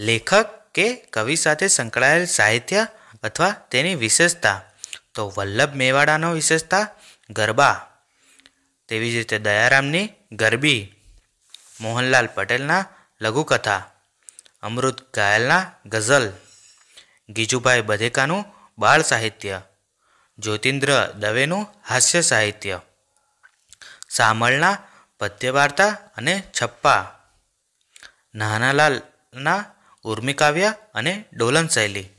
લેખક કે કવિ સાથે સંકળાયેલ સાહિત્ય અથવા તેની વિશેષતા તો વલ્લભ મેવાડાનો વિશેષતા ગરબા તેવી જ રીતે દયારામની ગરબી મોહનલાલ પટેલના લઘુકથા અમૃત ગાયલના ગઝલ ગીજુભાઈ બધેકાનું બાળ સાહિત્ય જ્યોતિન્દ્ર દવેનું હાસ્ય સાહિત્ય સામળના પદ્યવાર્તા અને છપ્પા નાનાલાલના ઉર્મિકાવ્ય અને ડોલન શૈલી